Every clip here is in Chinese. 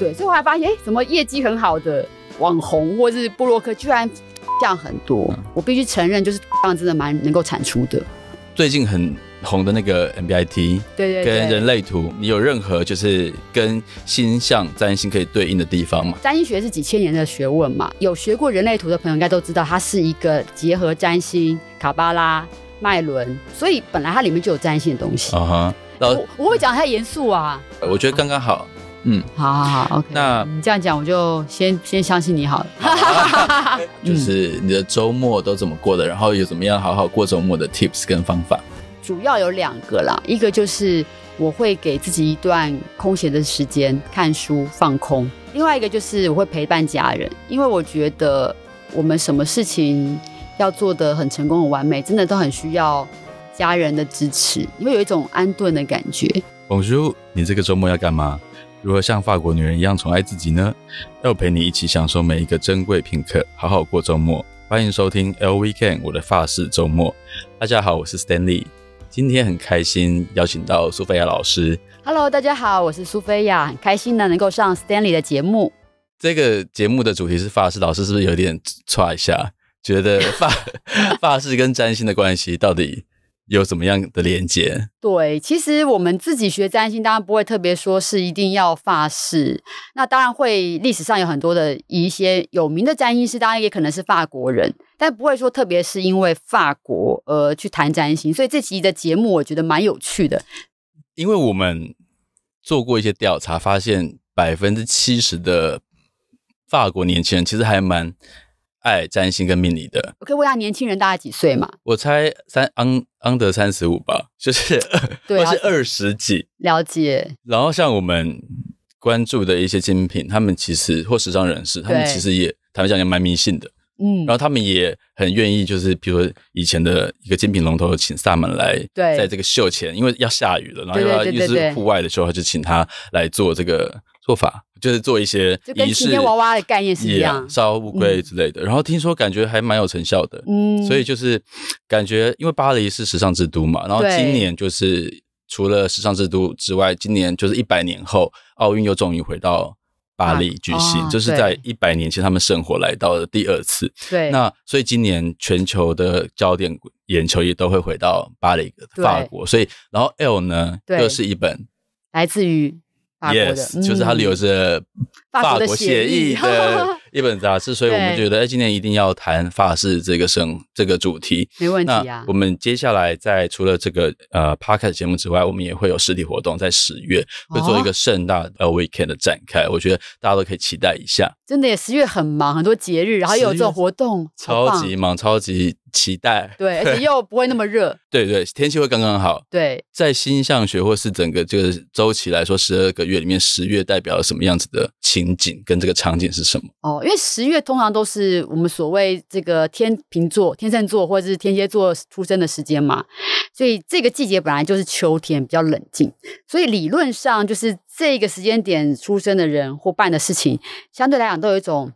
对，所以我还发现，哎，什么业绩很好的网红或是布洛克，居然降很多。我必须承认，就是降真的蛮能够产出的。最近很红的那个 MBIT，对对，跟人类图，你有任何就是跟星象、占星可以对应的地方吗？占星学是几千年的学问嘛，有学过人类图的朋友应该都知道，它是一个结合占星、卡巴拉、麦伦，所以本来它里面就有占星的东西。啊哈，我我会讲太严肃啊，我觉得刚刚好。嗯，好好好，OK。那你这样讲，我就先先相信你好了。就是你的周末都怎么过的？然后有怎么样好好过周末的 Tips 跟方法？主要有两个啦，一个就是我会给自己一段空闲的时间看书放空，另外一个就是我会陪伴家人，因为我觉得我们什么事情要做的很成功很完美，真的都很需要家人的支持，你会有一种安顿的感觉。冯叔，你这个周末要干嘛？如何像法国女人一样宠爱自己呢？要陪你一起享受每一个珍贵片刻，好好过周末。欢迎收听 LV Can 我的发饰周末。大家好，我是 Stanley。今天很开心邀请到苏菲亚老师。Hello，大家好，我是苏菲亚，很开心呢能够上 Stanley 的节目。这个节目的主题是发饰，老师是不是有点 t 一下？觉得发发饰跟占星的关系到底？有什么样的连接？对，其实我们自己学占星，当然不会特别说是一定要法式。那当然会历史上有很多的一些有名的占星师，当然也可能是法国人，但不会说特别是因为法国而去谈占星。所以这集的节目我觉得蛮有趣的，因为我们做过一些调查，发现百分之七十的法国年轻人其实还蛮。爱占星跟命理的，我可以问下年轻人大概几岁嘛？我猜三安安德三十五吧，就是 对，是二十几，了解。然后像我们关注的一些精品，他们其实或时尚人士，他们其实也坦白讲也蛮迷信的，嗯。然后他们也很愿意，就是比如说以前的一个精品龙头，请萨满来，在这个秀前，因为要下雨了，然后又要又是户外的时候，就请他来做这个。做法就是做一些就跟娃娃的概念是一样，烧乌龟之类的。然后听说感觉还蛮有成效的，嗯，所以就是感觉，因为巴黎是时尚之都嘛。然后今年就是除了时尚之都之外，今年就是一百年后奥运又终于回到巴黎举行，就是在一百年前他们圣火来到的第二次。对，那所以今年全球的焦点眼球也都会回到巴黎，法国。所以然后 L 呢，又是一本来自于。yes，就是他留着法国谢意的。一本杂志，所以我们觉得，哎，今天一定要谈发饰这个生这个主题。没问题啊！我们接下来在除了这个呃 p o 的 c t 节目之外，我们也会有实体活动，在十月会做一个盛大呃 weekend 的展开。我觉得大家都可以期待一下。真的，耶，十月很忙，很多节日，然后有这种活动，超级忙，超级期待。对，而且又不会那么热。对对，天气会刚刚好。对，在星象学或是整个这个周期来说，十二个月里面，十月代表了什么样子的情景？跟这个场景是什么？哦。因为十月通常都是我们所谓这个天平座、天秤座或者是天蝎座出生的时间嘛，所以这个季节本来就是秋天，比较冷静，所以理论上就是这个时间点出生的人或办的事情，相对来讲都有一种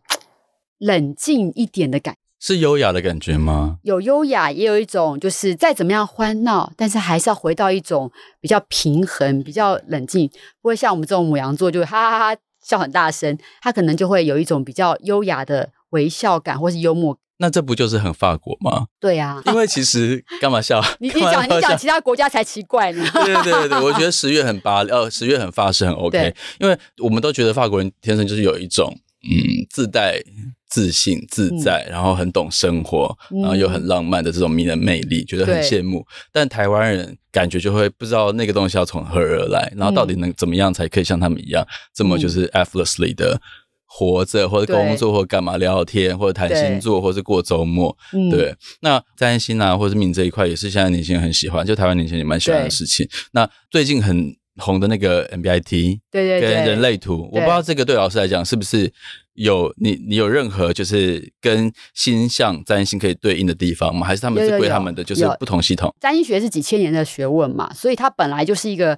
冷静一点的感，是优雅的感觉吗？有优雅，也有一种就是再怎么样欢闹，但是还是要回到一种比较平衡、比较冷静，不会像我们这种母羊座就哈哈哈。笑很大声，他可能就会有一种比较优雅的微笑感，或是幽默。那这不就是很法国吗？对啊，因为其实 干嘛笑？你讲你讲其他国家才奇怪呢。对对对，我觉得十月很黎，呃，十月很发是很 OK。因为我们都觉得法国人天生就是有一种嗯自带。自信自在，然后很懂生活，然后又很浪漫的这种迷人魅力，觉得很羡慕。但台湾人感觉就会不知道那个东西要从何而来，然后到底能怎么样才可以像他们一样这么就是 effortlessly 的活着，或者工作，或者干嘛聊天，或者谈星座，或是过周末。对，那占星啊，或者命这一块也是现在年轻人很喜欢，就台湾年轻人也蛮喜欢的事情。那最近很。红的那个 MBIT，对对对，跟人类图，我不知道这个对老师来讲是不是有你你有任何就是跟星象占星可以对应的地方吗？还是他们是归他们的，就是不同系统？占星学是几千年的学问嘛，所以它本来就是一个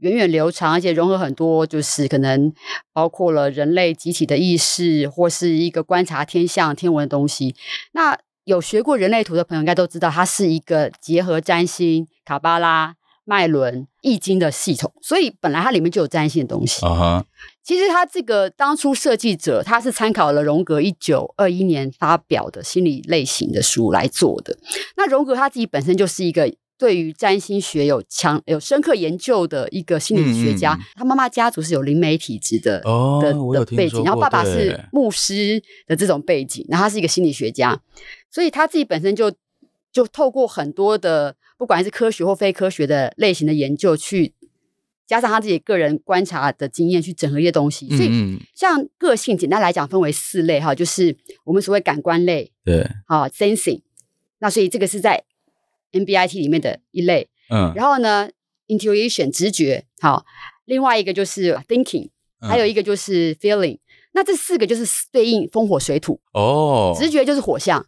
源远流长，而且融合很多，就是可能包括了人类集体的意识，或是一个观察天象、天文的东西。那有学过人类图的朋友应该都知道，它是一个结合占星、卡巴拉。脉轮、易经的系统，所以本来它里面就有占星的东西。啊哈，其实它这个当初设计者，他是参考了荣格一九二一年发表的心理类型的书来做的。那荣格他自己本身就是一个对于占星学有强、有深刻研究的一个心理学家。他妈妈家族是有灵媒体质的的背景，然后爸爸是牧师的这种背景，然后他是一个心理学家，所以他自己本身就。就透过很多的，不管是科学或非科学的类型的研究，去加上他自己个人观察的经验，去整合一些东西。所以像个性，简单来讲分为四类哈，就是我们所谓感官类，对，好，sensing。那所以这个是在 MBIT 里面的一类。嗯，然后呢，intuition 直觉，好，另外一个就是 thinking，还有一个就是 feeling。那这四个就是对应风火水土哦，直觉就是火象。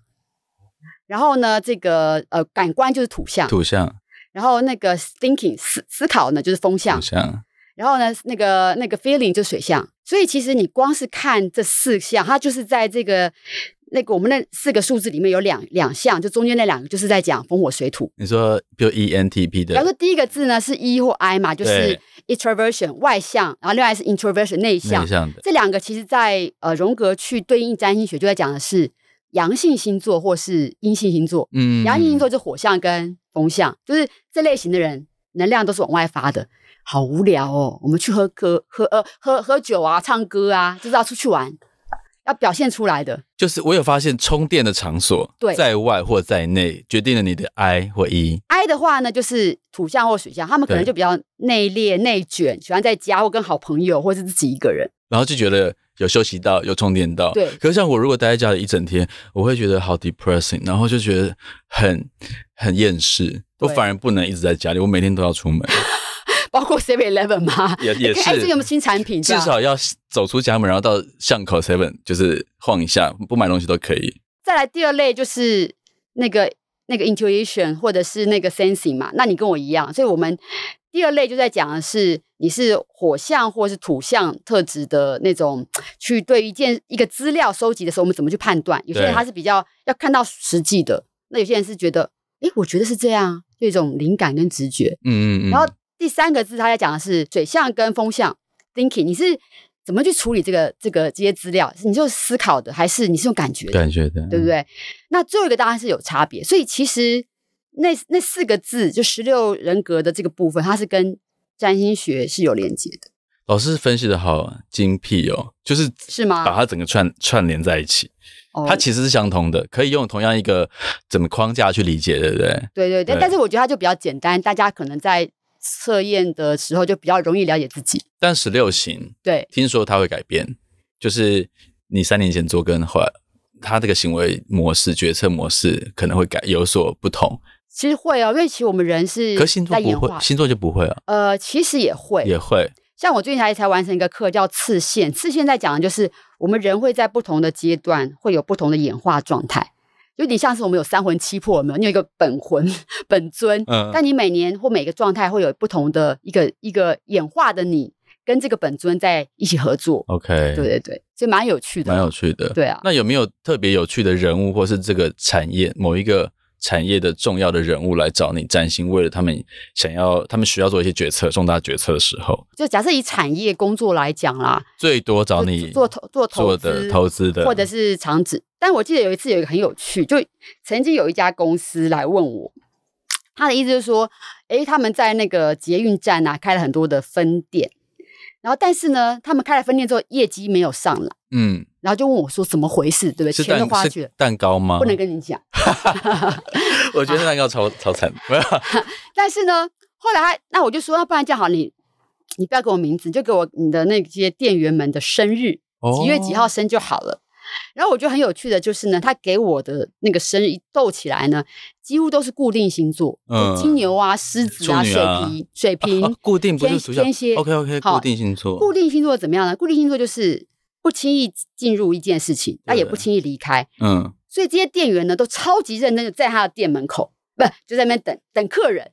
然后呢，这个呃，感官就是土象。土象。然后那个 thinking 思思考呢，就是风象。象。然后呢，那个那个 feeling 就水象。所以其实你光是看这四项，它就是在这个那个我们那四个数字里面有两两项，就中间那两个就是在讲风火水土。你说，比如 E N T P 的。比方说，第一个字呢是 E 或 I 嘛，就是 introversion 外向，然后另外是 introversion 内向。内向的。这两个其实在呃荣格去对应占星学，就在讲的是。阳性星座或是阴性星座，嗯，阳性星座就火象跟风象，就是这类型的人能量都是往外发的，好无聊哦，我们去喝歌、喝呃、喝喝酒啊、唱歌啊，就是要出去玩，要表现出来的。就是我有发现充电的场所，对，在外或在内，决定了你的 I 或 E。I 的话呢，就是土象或水象，他们可能就比较内烈内卷，喜欢在家或跟好朋友，或是自己一个人，然后就觉得。有休息到，有充电到。对。可是像我如果待在家里一整天，我会觉得好 depressing，然后就觉得很很厌世。我反而不能一直在家里，我每天都要出门。包括 Seven Eleven 吗？也也是。最近有什有新产品？至少要走出家门，然后到巷口 Seven 就是晃一下，不买东西都可以。再来第二类就是那个那个 intuition 或者是那个 sensing 嘛，那你跟我一样，所以我们第二类就在讲的是。你是火象或是土象特质的那种，去对一件一个资料收集的时候，我们怎么去判断？有些人他是比较要看到实际的，那有些人是觉得，哎，我觉得是这样，这一种灵感跟直觉。嗯嗯。然后第三个字他在讲的是水象跟风象 thinking，你是怎么去处理这个这个这些资料？你是思考的，还是你是用感觉？感觉的，对不对？那最后一个当然是有差别，所以其实那那四个字就十六人格的这个部分，它是跟。占星学是有连接的，老师分析的好精辟哦，就是是吗？把它整个串串联在一起，它其实是相同的，可以用同样一个怎个框架去理解，对不对？对对对，但是我觉得它就比较简单，大家可能在测验的时候就比较容易了解自己。但十六型，对，听说它会改变，就是你三年前做跟来。他这个行为模式、决策模式可能会改有所不同。其实会哦，因为其实我们人是。可星座不会，星座就不会啊。呃，其实也会。也会。像我最近才才完成一个课，叫次线。次线在讲的就是，我们人会在不同的阶段会有不同的演化状态，有点像是我们有三魂七魄，有没有？你有一个本魂 本尊，嗯，但你每年或每个状态会有不同的一个一个演化的你跟这个本尊在一起合作。OK。对对对，就蛮有趣的，蛮有趣的。对啊。那有没有特别有趣的人物，或是这个产业某一个？产业的重要的人物来找你，占星，为了他们想要，他们需要做一些决策，重大决策的时候。就假设以产业工作来讲啦，最多找你做投做投的投资的，或者是厂子。但我记得有一次有一个很有趣，就曾经有一家公司来问我，他的意思就是说，哎，他们在那个捷运站啊开了很多的分店。然后，但是呢，他们开了分店之后，业绩没有上来，嗯，然后就问我说怎么回事，对不对？钱都花去了，蛋糕吗？不能跟你讲，我觉得蛋糕超 超惨，没有。但是呢，后来那我就说，那不然这样好，你你不要给我名字，就给我你的那些店员们的生日，几月几号生就好了。然后我觉得很有趣的，就是呢，他给我的那个生日一斗起来呢，几乎都是固定星座，金牛啊、狮子啊、水瓶、水瓶，固定不是天蝎。o k OK，固定星座，固定星座怎么样呢？固定星座就是不轻易进入一件事情，他也不轻易离开，嗯，所以这些店员呢都超级认真，在他的店门口，不就在那边等等客人。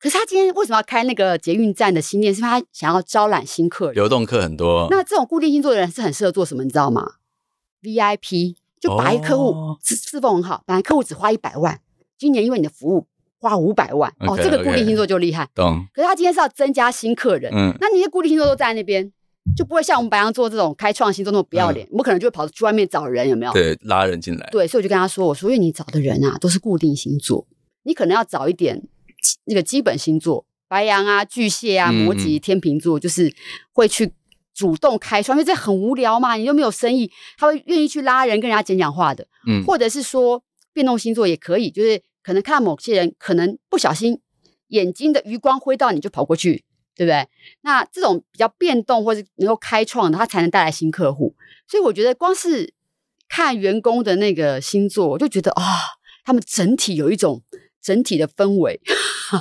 可是他今天为什么要开那个捷运站的新店？是他想要招揽新客人，流动客很多。那这种固定星座的人是很适合做什么，你知道吗？V I P 就白客户，是否很好。本来客户只花一百万，今年因为你的服务花五百万哦。这个固定星座就厉害。懂。可是他今天是要增加新客人，嗯，那你的固定星座都在那边，就不会像我们白羊座这种开创新都那么不要脸，们可能就会跑去外面找人，有没有？对，拉人进来。对，所以我就跟他说：“我说因为你找的人啊，都是固定星座，你可能要找一点那个基本星座，白羊啊、巨蟹啊、摩羯、天秤座，就是会去。”主动开创，因为这很无聊嘛，你又没有生意，他会愿意去拉人跟人家讲讲话的，嗯，或者是说变动星座也可以，就是可能看到某些人，可能不小心眼睛的余光挥到你就跑过去，对不对？那这种比较变动或者能够开创，他才能带来新客户。所以我觉得光是看员工的那个星座，我就觉得啊，他们整体有一种整体的氛围，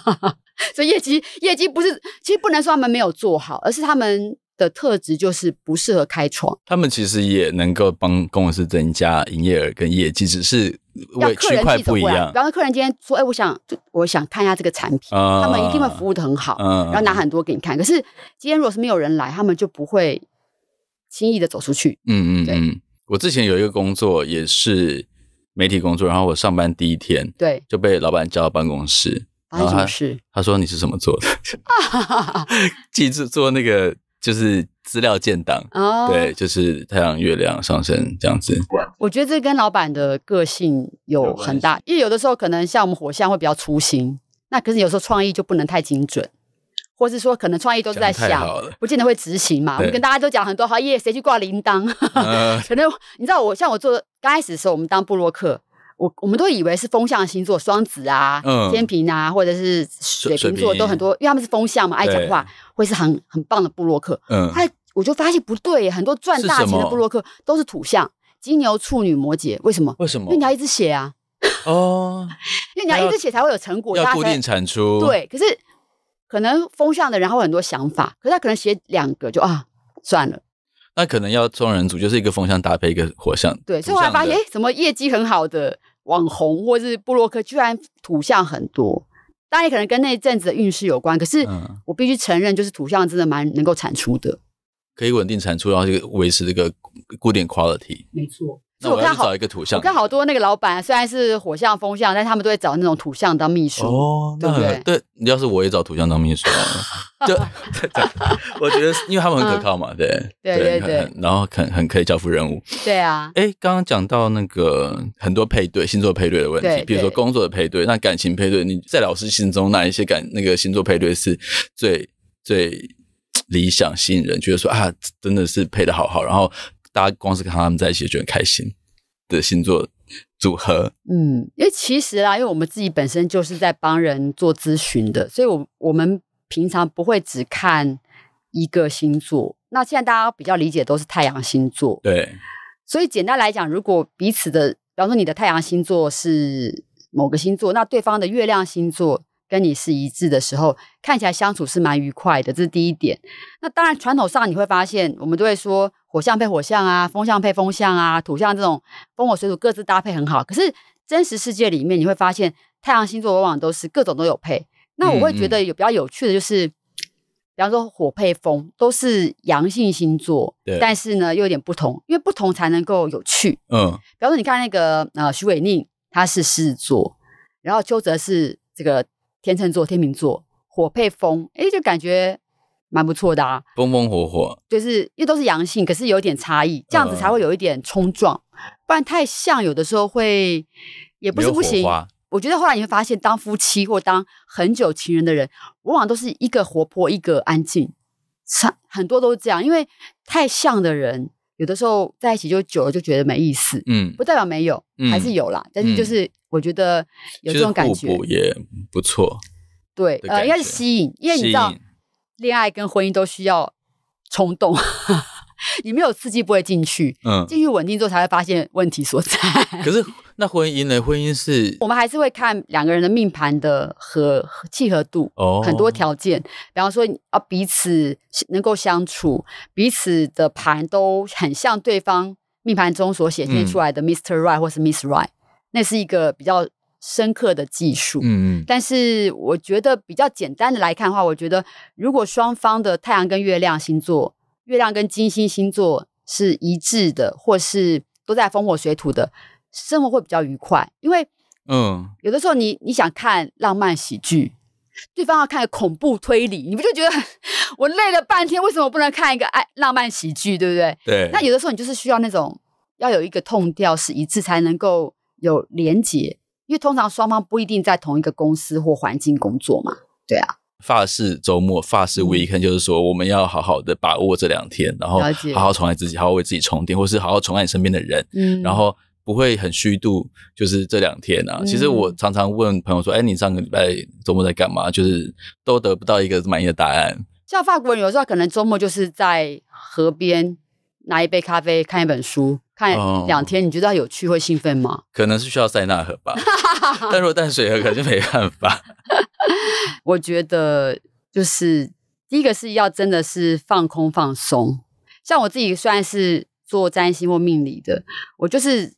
所以业绩业绩不是，其实不能说他们没有做好，而是他们。的特质就是不适合开创。他们其实也能够帮公司增加营业额跟业绩，只是为区块不一样。然后客人今天说：“哎，我想，我想看一下这个产品。”他们一定会服务的很好，然后拿很多给你看。可是今天如果是没有人来，他们就不会轻易的走出去。嗯嗯嗯。我之前有一个工作也是媒体工作，然后我上班第一天，对，就被老板叫到办公室，办公室，他说：“你是什么做的？”哈哈哈记住做那个。就是资料建档哦，对，就是太阳、月亮上升这样子。我觉得这跟老板的个性有很大，因为有的时候可能像我们火象会比较粗心，那可是有时候创意就不能太精准，或是说可能创意都是在想，不见得会执行嘛。我们跟大家都讲很多，好耶，谁去挂铃铛？可能你知道我，像我做刚开始的时候，我们当布洛克。我我们都以为是风象星座，双子啊、天平啊，或者是水瓶座，都很多，因为他们是风象嘛，爱讲话，会是很很棒的布洛克。嗯，他我就发现不对，很多赚大钱的布洛克都是土象，金牛、处女、摩羯。为什么？为什么？因为你要一直写啊。哦。因为你要一直写才会有成果，要固定产出。对，可是可能风象的人会很多想法，可是他可能写两个就啊算了。那可能要双人组就是一个风象搭配一个火象。对，所以我还发现哎，什么业绩很好的。网红或是布洛克居然土象很多，当然可能跟那一阵子的运势有关。可是我必须承认，就是土象真的蛮能够产出的，可以稳定产出，然后就维持这个固定 quality。没错。那我要找一个土象。我看好多那个老板虽然是火象、风象，但他们都会找那种土象当秘书，对不对？对，要是我也找土象当秘书，就 我觉得因为他们很可靠嘛，对对对对，然后很很可以交付任务。对啊，哎，刚刚讲到那个很多配对星座配对的问题，比如说工作的配对，那感情配对，你在老师心中哪一些感那个星座配对是最最理想、吸引人？觉得说啊，真的是配的好好，然后。大家光是看他们在一起就很开心的星座组合，嗯，因为其实啦，因为我们自己本身就是在帮人做咨询的，所以我我们平常不会只看一个星座。那现在大家比较理解都是太阳星座，对。所以简单来讲，如果彼此的，比方说你的太阳星座是某个星座，那对方的月亮星座跟你是一致的时候，看起来相处是蛮愉快的，这是第一点。那当然传统上你会发现，我们都会说。火象配火象啊，风象配风象啊，土象这种风火水土各自搭配很好。可是真实世界里面，你会发现太阳星座往往都是各种都有配。那我会觉得有比较有趣的，就是比方说火配风都是阳性星座，但是呢又有点不同，因为不同才能够有趣。嗯，比方说你看那个呃徐伟宁他是狮子座，然后邱泽是这个天秤座、天秤座，火配风，哎就感觉。蛮不错的啊，风风火火，就是又都是阳性，可是有点差异，这样子才会有一点冲撞，不然太像，有的时候会也不是不行。我觉得后来你会发现，当夫妻或当很久情人的人，往往都是一个活泼，一个安静，差很多都是这样，因为太像的人，有的时候在一起就久了就觉得没意思。嗯，不代表没有，还是有啦，但是就是我觉得有这种感觉也不错。对，呃，是吸引，因为你知道。恋爱跟婚姻都需要冲动，你没有刺激不会进去，嗯，进去稳定之后才会发现问题所在。可是那婚姻呢？婚姻是，我们还是会看两个人的命盘的和契合度，哦，很多条件，比方说啊彼此能够相处，彼此的盘都很像对方命盘中所显现出来的 Mr. Right 或是 Miss Right，那是一个比较。深刻的技术，嗯嗯，但是我觉得比较简单的来看的话，我觉得如果双方的太阳跟月亮星座，月亮跟金星星座是一致的，或是都在风火水土的生活会比较愉快，因为，嗯，有的时候你你想看浪漫喜剧，对方要看恐怖推理，你不就觉得 我累了半天，为什么不能看一个爱浪漫喜剧，对不对？对。那有的时候你就是需要那种要有一个痛调是一致，才能够有连结。因为通常双方不一定在同一个公司或环境工作嘛，对啊。法式周末，法式 weekend 就是说我们要好好的把握这两天，然后好好宠爱自己，好好为自己充电，或是好好宠爱你身边的人，然后不会很虚度就是这两天啊。其实我常常问朋友说，哎，你上个礼拜周末在干嘛？就是都得不到一个满意的答案。像法国人有时候可能周末就是在河边拿一杯咖啡，看一本书。看两天，你觉得有趣会兴奋吗？可能是需要塞纳河吧，但如果淡水河可能就没办法。我觉得就是第一个是要真的是放空放松，像我自己虽然是做占星或命理的，我就是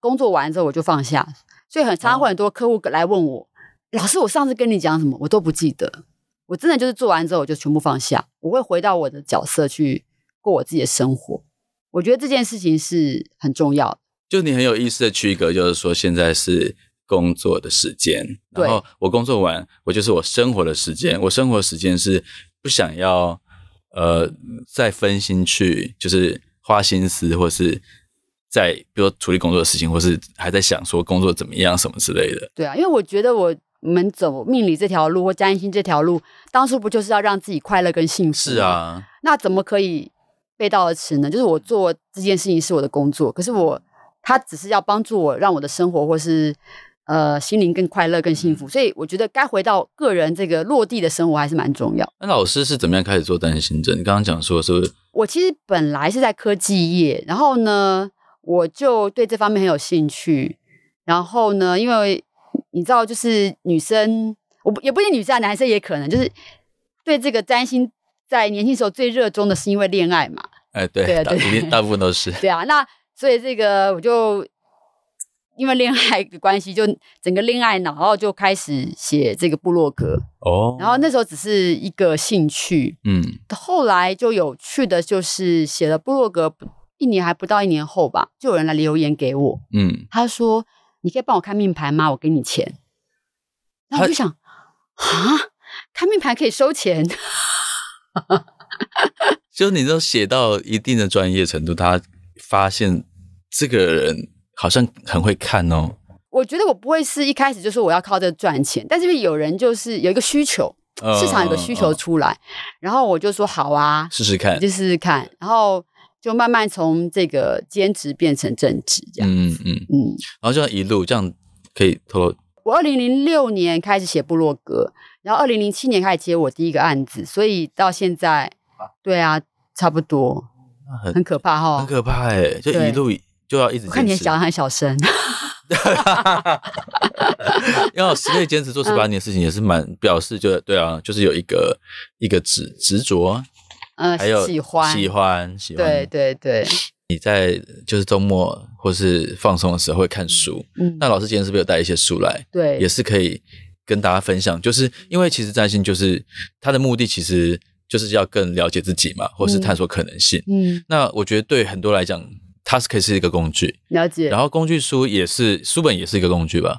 工作完之后我就放下，所以很常常会很多客户来问我，老师，我上次跟你讲什么我都不记得，我真的就是做完之后我就全部放下，我会回到我的角色去过我自己的生活。我觉得这件事情是很重要的。就你很有意思的区隔，就是说现在是工作的时间，然后我工作完，我就是我生活的时间。我生活时间是不想要呃再分心去，就是花心思，或是在比如处理工作的事情，或是还在想说工作怎么样什么之类的。对啊，因为我觉得我们走命理这条路或占星这条路，当初不就是要让自己快乐跟幸福是啊？那怎么可以？背道而驰呢？就是我做这件事情是我的工作，可是我他只是要帮助我，让我的生活或是呃心灵更快乐、更幸福。所以我觉得该回到个人这个落地的生活还是蛮重要。那老师是怎么样开始做担心症？你刚刚讲说，是不？我其实本来是在科技业，然后呢，我就对这方面很有兴趣。然后呢，因为你知道，就是女生，我也不一定女生啊，男生也可能，就是对这个占星。在年轻时候最热衷的是因为恋爱嘛？哎，对，，大部分都是。对啊，那所以这个我就因为恋爱的关系，就整个恋爱脑，然后就开始写这个部落格。哦。然后那时候只是一个兴趣，嗯。后来就有趣的，就是写了部落格一年还不到一年后吧，就有人来留言给我，嗯，他说：“你可以帮我看命盘吗？我给你钱。”然后我就想，啊，看命盘可以收钱？哈哈哈哈哈！就你都写到一定的专业程度，他发现这个人好像很会看哦。我觉得我不会是一开始就说我要靠这赚钱，但是有人就是有一个需求，市场有个需求出来，然后我就说好啊，试试看，就试试看，然后就慢慢从这个兼职变成正职，这样，嗯嗯嗯，然后就一路这样可以拖。我二零零六年开始写部落格。然后二零零七年开始接我第一个案子，所以到现在，对啊，差不多，很很可怕哈，很可怕哎，就一路就要一直。我看你讲很小声。哈哈！倍坚持做十八年的事情也是蛮表示就对啊，就是有一个一个执执着，嗯，还有喜欢喜欢喜欢，对对对。你在就是周末或是放松的时候会看书，嗯，那老师今天是不是有带一些书来？对，也是可以。跟大家分享，就是因为其实占星就是它的目的，其实就是要更了解自己嘛，或是探索可能性。嗯，那我觉得对很多来讲，它是可以是一个工具。了解。然后工具书也是，书本也是一个工具吧？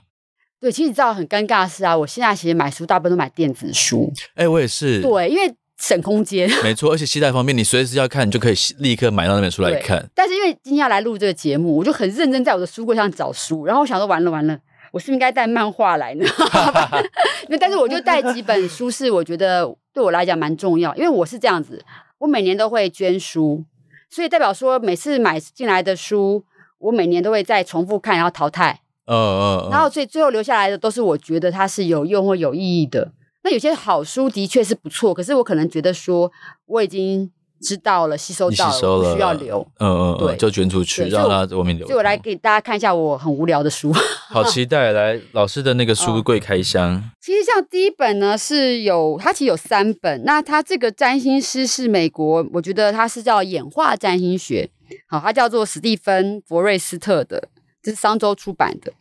对，其实你知道很尴尬的是啊，我现在其实买书大部分都买电子书。哎，我也是。对，因为省空间。没错，而且携带方便，你随时要看，你就可以立刻买到那本书来看。但是因为今天要来录这个节目，我就很认真在我的书柜上找书，然后我想说，完了完了。我是不应该带漫画来呢，那但是我就带几本书是我觉得对我来讲蛮重要，因为我是这样子，我每年都会捐书，所以代表说每次买进来的书，我每年都会再重复看，然后淘汰，嗯嗯，然后所以最后留下来的都是我觉得它是有用或有意义的。那有些好书的确是不错，可是我可能觉得说我已经。知道了，吸收到了，不需要留，嗯嗯，对，就捐出去，让它在外面留。就我来给大家看一下我很无聊的书，好期待！来老师的那个书柜开箱。其实像第一本呢是有，它其实有三本。那它这个占星师是美国，我觉得它是叫演化占星学。好，它叫做史蒂芬·博瑞斯特的，这是商周出版的。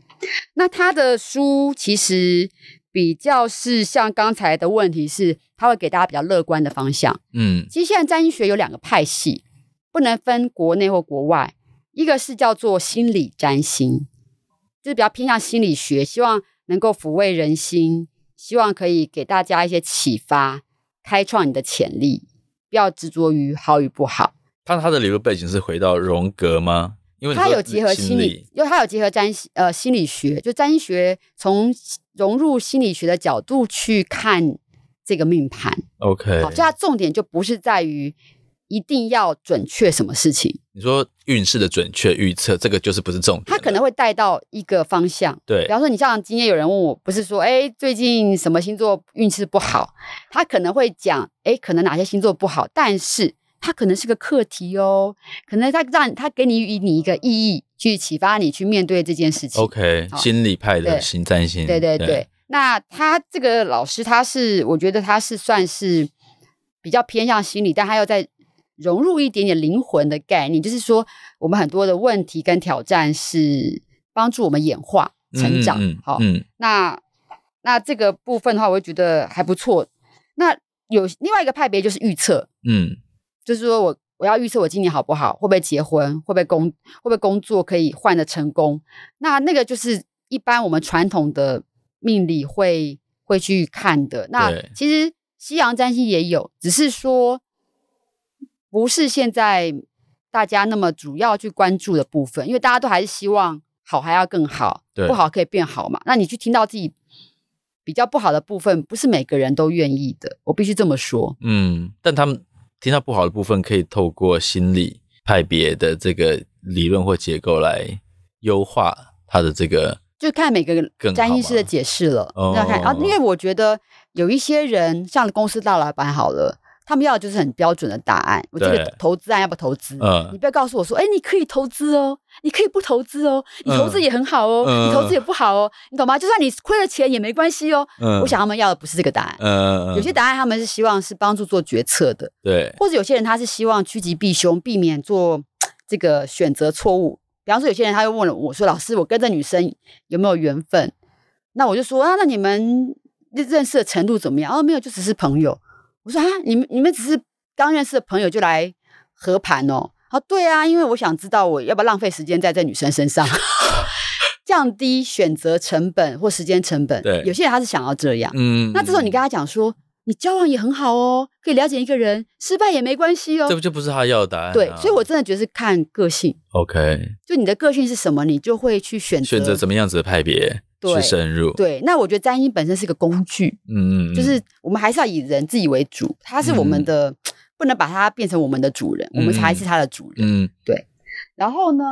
那他的书其实。比较是像刚才的问题，是他会给大家比较乐观的方向。嗯，其实现在占星学有两个派系，不能分国内或国外。一个是叫做心理占星，就是比较偏向心理学，希望能够抚慰人心，希望可以给大家一些启发，开创你的潜力。不要执着于好与不好。他他的理论背景是回到荣格吗？他有结合心理，因为他有结合占呃心理学，就占学从融入心理学的角度去看这个命盘。OK，好，所以它重点就不是在于一定要准确什么事情。你说运势的准确预测，这个就是不是重点。他可能会带到一个方向，对。比方说，你像今天有人问我，不是说哎最近什么星座运势不好，他可能会讲哎可能哪些星座不好，但是。它可能是个课题哦，可能他让他给你以你一个意义，去启发你去面对这件事情。OK，心理派的新占星。对对对，那他这个老师他是，我觉得他是算是比较偏向心理，但他又在融入一点点灵魂的概念，就是说我们很多的问题跟挑战是帮助我们演化成长。好，那那这个部分的话，我觉得还不错。那有另外一个派别就是预测，嗯。就是说我我要预测我今年好不好，会不会结婚，会不会工，会不会工作可以换的成功？那那个就是一般我们传统的命理会会去看的。那其实西洋占星也有，只是说不是现在大家那么主要去关注的部分，因为大家都还是希望好还要更好，不好可以变好嘛。那你去听到自己比较不好的部分，不是每个人都愿意的。我必须这么说。嗯，但他们。听到不好的部分，可以透过心理派别的这个理论或结构来优化它的这个，就看每个占意师的解释了。要看啊，因为我觉得有一些人，像公司大老板好了。他们要的就是很标准的答案。我这个投资案要不要投资？你不要告诉我说，哎，你可以投资哦，你可以不投资哦，你投资也很好哦，你投资也不好哦，你懂吗？就算你亏了钱也没关系哦。我想他们要的不是这个答案。有些答案他们是希望是帮助做决策的，对。或者有些人他是希望趋吉避凶，避免做这个选择错误。比方说，有些人他又问了我说：“老师，我跟这女生有没有缘分？”那我就说啊，那你们认识的程度怎么样？哦，没有，就只是朋友。我说啊，你们你们只是刚认识的朋友就来和盘哦？啊，对啊，因为我想知道我要不要浪费时间在这女生身上，降低选择成本或时间成本。对，有些人他是想要这样。嗯，那这时候你跟他讲说，你交往也很好哦，可以了解一个人，失败也没关系哦。这不就不是他要的答案？对，所以我真的觉得是看个性。OK，就你的个性是什么，你就会去选择选择怎么样子的派别。去深入对，那我觉得占星本身是一个工具，嗯嗯，就是我们还是要以人自己为主，它是我们的，不能把它变成我们的主人，我们才是它的主人。嗯，对。然后呢，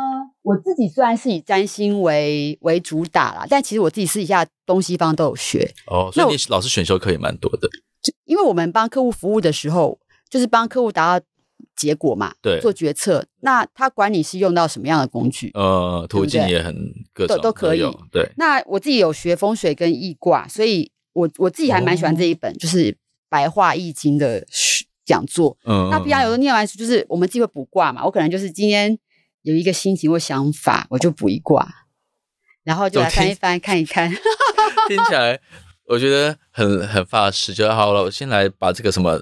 我自己虽然是以占星为为主打啦，但其实我自己私底下东西方都有学哦，所以老师选修课也蛮多的，因为我们帮客户服务的时候，就是帮客户达到。结果嘛，做决策，那他管你是用到什么样的工具，呃，途径也很各都都可以。对，那我自己有学风水跟易卦，所以我我自己还蛮喜欢这一本，就是白话易经的讲座。嗯，那不较有的念完书，就是我们己会卜卦嘛，我可能就是今天有一个心情或想法，我就卜一卦，然后就来翻一翻看一看。听起来我觉得很很发实，就好了。我先来把这个什么。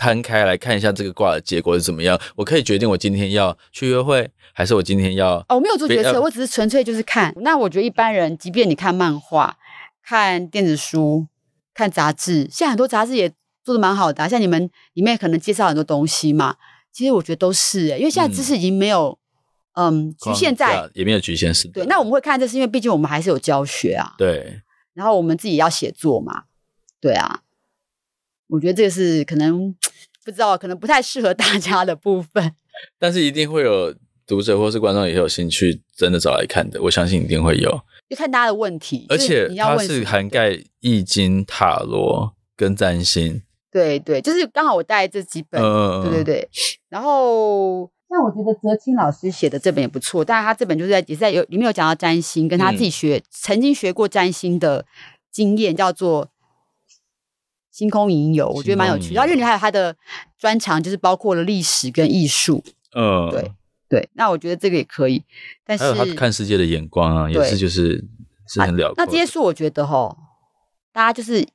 摊开来看一下这个卦的结果是怎么样？我可以决定我今天要去约会，还是我今天要？哦，我没有做决策，我只是纯粹就是看。那我觉得一般人，即便你看漫画、看电子书、看杂志，现在很多杂志也做的蛮好的，像你们里面可能介绍很多东西嘛。其实我觉得都是哎，因为现在知识已经没有嗯局限在也没有局限是。对，那我们会看这是因为毕竟我们还是有教学啊。对，然后我们自己要写作嘛。对啊。我觉得这是可能不知道，可能不太适合大家的部分。但是一定会有读者或是观众也有兴趣真的找来看的，我相信一定会有。就看大家的问题，而且它是涵盖易经、塔罗跟占星。对对，就是刚好我带这几本。对对对。然后，像我觉得泽清老师写的这本也不错，但是他这本就是在也在有里面有讲到占星，跟他自己学曾经学过占星的经验，叫做。星空吟游，我觉得蛮有趣。然后日历还有他的专长，就是包括了历史跟艺术。嗯，对对。那我觉得这个也可以。但是他看世界的眼光啊，也是就是是很了。那这些书，我觉得哈，大家就是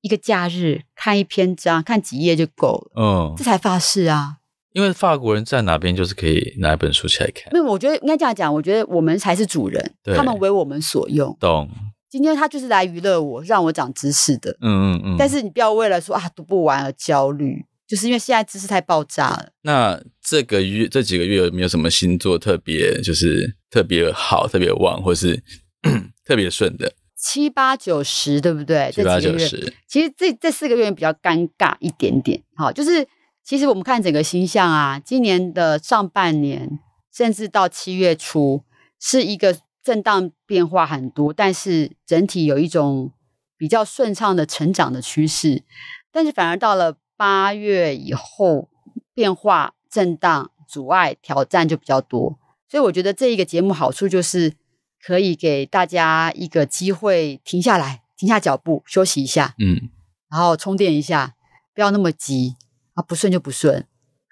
一个假日看一篇章，看几页就够了。嗯，这才法式啊。因为法国人在哪边，就是可以拿一本书起来看。没有，我觉得应该这样讲。我觉得我们才是主人，他们为我们所用。懂。今天他就是来娱乐我，让我长知识的。嗯嗯嗯。但是你不要为了说啊读不完而焦虑，就是因为现在知识太爆炸了。那这个月这几个月有没有什么星座特别就是特别好、特别旺，或是 特别顺的？七八九十对不对？七八九十。其实这这四个月比较尴尬一点点。好，就是其实我们看整个星象啊，今年的上半年甚至到七月初是一个。震荡变化很多，但是整体有一种比较顺畅的成长的趋势。但是反而到了八月以后，变化、震荡、阻碍、挑战就比较多。所以我觉得这一个节目好处就是可以给大家一个机会，停下来，停下脚步，休息一下，嗯，然后充电一下，不要那么急啊。不顺就不顺，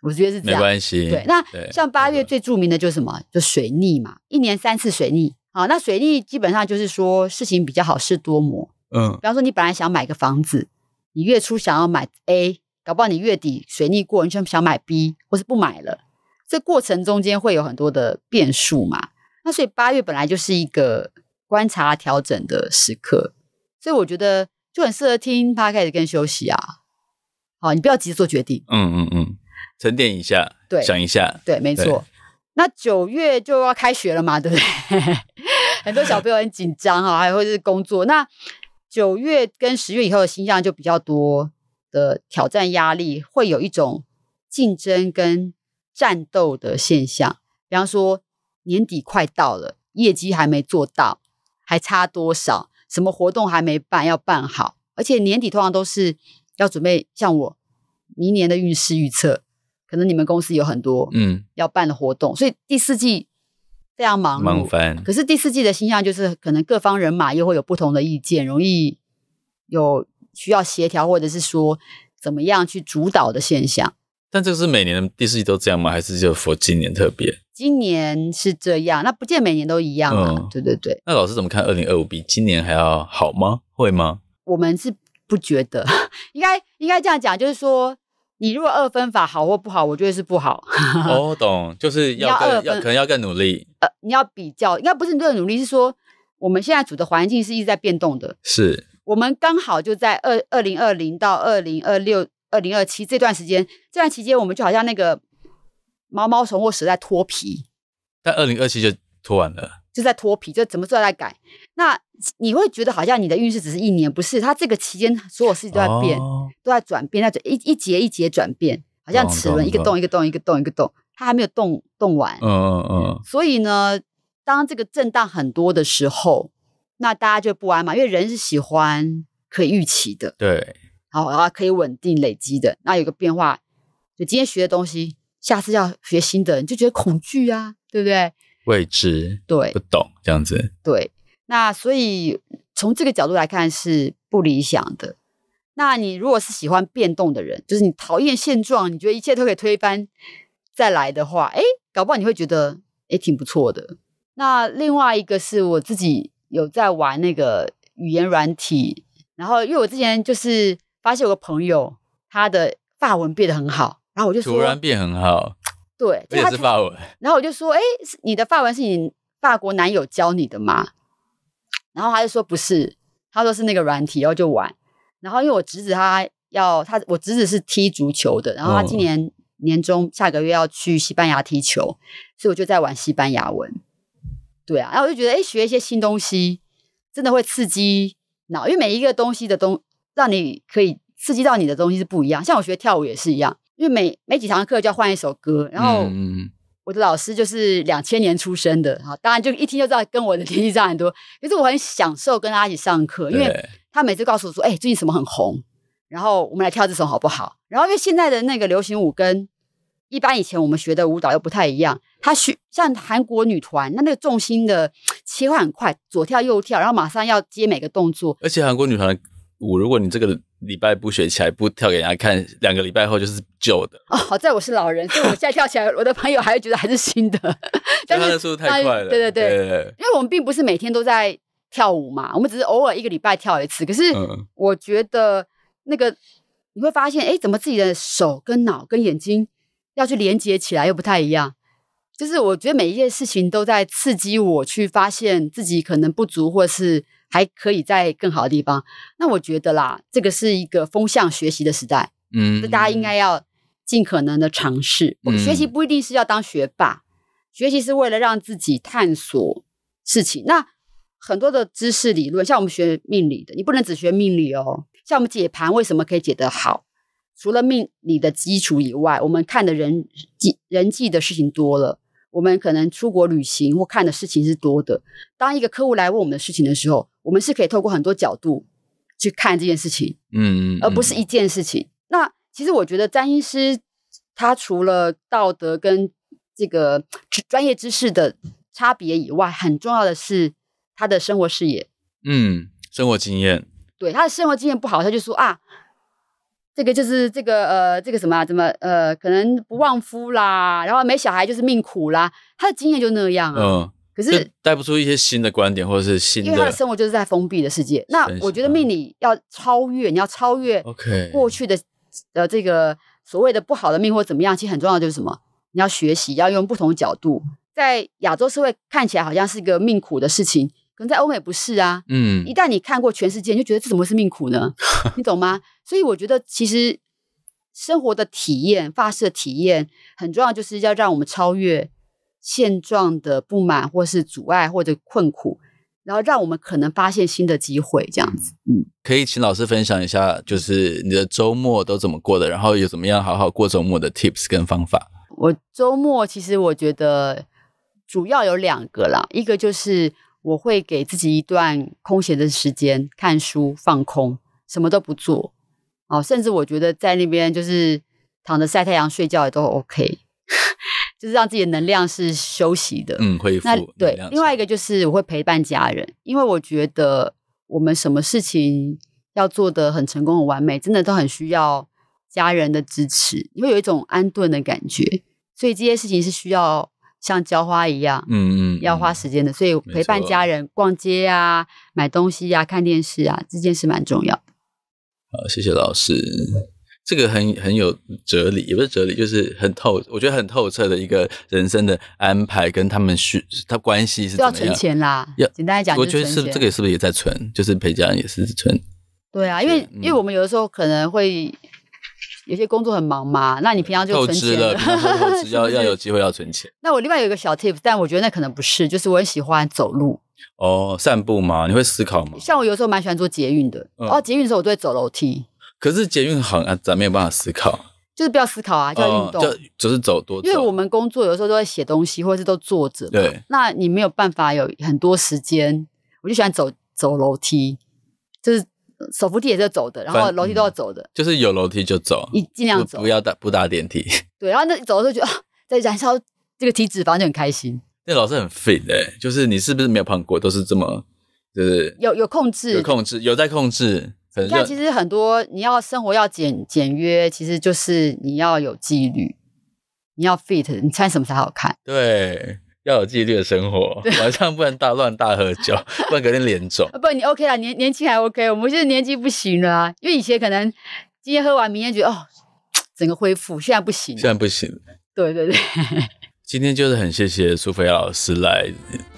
我觉得是这样，没关系。对，那像八月最著名的就是什么？就水逆嘛，一年三次水逆。好，那水逆基本上就是说事情比较好事多磨，嗯，比方说你本来想买个房子，你月初想要买 A，搞不好你月底水逆过，你全想买 B，或是不买了。这过程中间会有很多的变数嘛，那所以八月本来就是一个观察调整的时刻，所以我觉得就很适合听 p 开始跟休息啊。好，你不要急着做决定，嗯嗯嗯，沉淀一下，对，想一下，对，没错。那九月就要开学了嘛，对不对？很多小朋友很紧张哈，还或是工作。那九月跟十月以后的星象就比较多的挑战压力，会有一种竞争跟战斗的现象。比方说年底快到了，业绩还没做到，还差多少？什么活动还没办，要办好？而且年底通常都是要准备，像我明年的运势预测。可能你们公司有很多嗯要办的活动，所以第四季非常忙碌。可是第四季的形象就是，可能各方人马又会有不同的意见，容易有需要协调，或者是说怎么样去主导的现象。但这个是每年第四季都这样吗？还是就佛今年特别？今年是这样，那不见每年都一样啊？对对对。那老师怎么看？二零二五比今年还要好吗？会吗？我们是不觉得，应该应该这样讲，就是说。你如果二分法好或不好，我觉得是不好。哦，懂，就是要更要可能要更努力。呃，你要比较，应该不是你更努力，是说我们现在组的环境是一直在变动的。是，我们刚好就在二二零二零到二零二六、二零二七这段时间，这段期间我们就好像那个毛毛虫或蛇在脱皮。但二零二七就脱完了。就在脱皮，就怎么做在改。那你会觉得好像你的运势只是一年，不是？它这个期间所有事情都在变，都在转变，在一一节一节转变，好像齿轮一个动一个动一个动一个动，它还没有动动完。嗯嗯嗯。所以呢，当这个震荡很多的时候，那大家就不安嘛，因为人是喜欢可以预期的，对，然后可以稳定累积的。那有个变化，就今天学的东西，下次要学新的，你就觉得恐惧啊，对不对？未知，对，不懂这样子，对。那所以从这个角度来看是不理想的。那你如果是喜欢变动的人，就是你讨厌现状，你觉得一切都可以推翻再来的话，哎，搞不好你会觉得也挺不错的。那另外一个是我自己有在玩那个语言软体，然后因为我之前就是发现有个朋友他的发文变得很好，然后我就突然变很好。对，也是发文。然后我就说：“哎，你的发文是你法国男友教你的吗？”然后他就说：“不是，他说是那个软体，然后就玩。”然后因为我侄子他要他，我侄子是踢足球的，然后他今年年终下个月要去西班牙踢球，所以我就在玩西班牙文。对啊，然后我就觉得，哎，学一些新东西真的会刺激脑，因为每一个东西的东让你可以刺激到你的东西是不一样。像我学跳舞也是一样。因为每每几堂课就要换一首歌，然后我的老师就是两千年出生的哈，当然就一听就知道跟我的年纪差很多。可是我很享受跟他一起上课，因为他每次告诉我说：“哎，最近什么很红，然后我们来跳这首好不好？”然后因为现在的那个流行舞跟一般以前我们学的舞蹈又不太一样，他学像韩国女团，那那个重心的切换很快，左跳右跳，然后马上要接每个动作。而且韩国女团舞，如果你这个。礼拜不学起来不跳给人家看，两个礼拜后就是旧的。哦，好在我是老人，所以我现在跳起来，我的朋友还会觉得还是新的。当 然，速度太快了。对对对，因为我们并不是每天都在跳舞嘛，我们只是偶尔一个礼拜跳一次。可是我觉得那个你会发现，哎，怎么自己的手跟脑跟眼睛要去连接起来又不太一样？就是我觉得每一件事情都在刺激我去发现自己可能不足，或是。还可以在更好的地方。那我觉得啦，这个是一个风向学习的时代，嗯，大家应该要尽可能的尝试。学习不一定是要当学霸，学习是为了让自己探索事情。那很多的知识理论，像我们学命理的，你不能只学命理哦。像我们解盘，为什么可以解得好？除了命理的基础以外，我们看的人际、人际的事情多了。我们可能出国旅行或看的事情是多的。当一个客户来问我们的事情的时候，我们是可以透过很多角度去看这件事情，嗯，而不是一件事情。那其实我觉得占星师他除了道德跟这个专业知识的差别以外，很重要的是他的生活视野，嗯，生活经验。对他的生活经验不好，他就说啊。这个就是这个呃，这个什么怎么呃，可能不旺夫啦，然后没小孩就是命苦啦，他的经验就那样啊。嗯，可是带不出一些新的观点或者是新的。因为他的生活就是在封闭的世界。那我觉得命理要超越，你要超越 OK 过去的呃这个所谓的不好的命或怎么样，其实很重要就是什么？你要学习，要用不同角度，在亚洲社会看起来好像是一个命苦的事情。可能在欧美不是啊，嗯，一旦你看过全世界，你就觉得这怎么是命苦呢？你懂吗？所以我觉得其实生活的体验、发射体验很重要，就是要让我们超越现状的不满，或是阻碍或者困苦，然后让我们可能发现新的机会，这样子。嗯，可以请老师分享一下，就是你的周末都怎么过的，然后有怎么样好好过周末的 tips 跟方法。我周末其实我觉得主要有两个啦，一个就是。我会给自己一段空闲的时间看书、放空，什么都不做哦，甚至我觉得在那边就是躺着晒太阳、睡觉也都 OK，就是让自己的能量是休息的，嗯，恢复。那对，另外一个就是我会陪伴家人，因为我觉得我们什么事情要做的很成功、很完美，真的都很需要家人的支持，你会有一种安顿的感觉，所以这些事情是需要。像浇花一样，嗯嗯，要花时间的，所以陪伴家人、逛街啊、买东西啊、看电视啊，这件事蛮重要的。好，谢谢老师，这个很很有哲理，也不是哲理，就是很透，我觉得很透彻的一个人生的安排，跟他们需他关系是要存钱啦，要简单来讲，我觉得是这个是不是也在存？就是陪家人也是存。对啊，因为因为我们有的时候可能会。有些工作很忙嘛，那你平常就存钱了，投 资要 要有机会要存钱。那我另外有一个小 tip，但我觉得那可能不是，就是我很喜欢走路。哦，散步吗？你会思考吗？像我有时候蛮喜欢坐捷运的，哦，捷运的时候我都会走楼梯。可是捷运很咱没有办法思考，就是不要思考啊，要运动，就只是走多。因为我们工作有时候都在写东西，或者是都坐着，对，那你没有办法有很多时间。我就喜欢走走楼梯，就是。手扶梯也是走的，然后楼梯都要走的，就是有楼梯就走，你尽量走，不要打不打电梯。对，然后那走的时候就、啊、在燃烧这个体脂，肪就很开心。那老师很 fit 哎，就是你是不是没有胖过，都是这么，就是有有控制，有控制，有在控制。你看，其实很多你要生活要简简约，其实就是你要有纪律，你要 fit，你穿什么才好看？对。要有纪律的生活，晚上不能大乱大喝酒，不然肯定脸肿。不，你 OK 啦，年年轻还 OK，我们现在年纪不行了啊。因为以前可能今天喝完，明天觉得哦，整个恢复，现在不行。现在不行。对对对。今天就是很谢谢苏菲老师来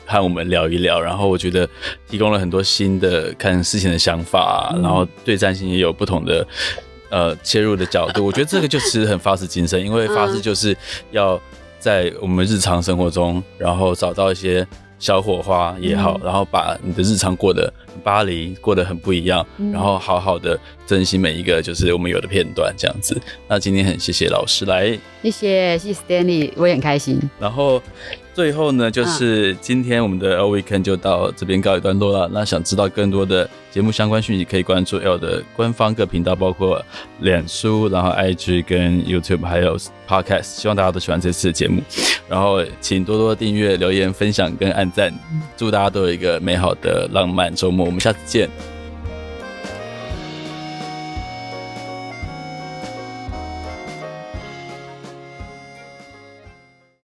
和我们聊一聊，然后我觉得提供了很多新的看事情的想法，然后对占星也有不同的呃切入的角度。我觉得这个就其实很发誓精神，因为发誓就是要。在我们日常生活中，然后找到一些小火花也好，然后把你的日常过得巴黎过得很不一样，然后好好的珍惜每一个就是我们有的片段这样子。那今天很谢谢老师来，谢谢谢谢 Stanley，我也很开心。然后。最后呢，就是今天我们的 Weekend 就到这边告一段落了。那想知道更多的节目相关讯息，可以关注 L 的官方各频道，包括脸书、然后 IG 跟 YouTube，还有 Podcast。希望大家都喜欢这次的节目，然后请多多订阅、留言、分享跟按赞。祝大家都有一个美好的浪漫周末，我们下次见。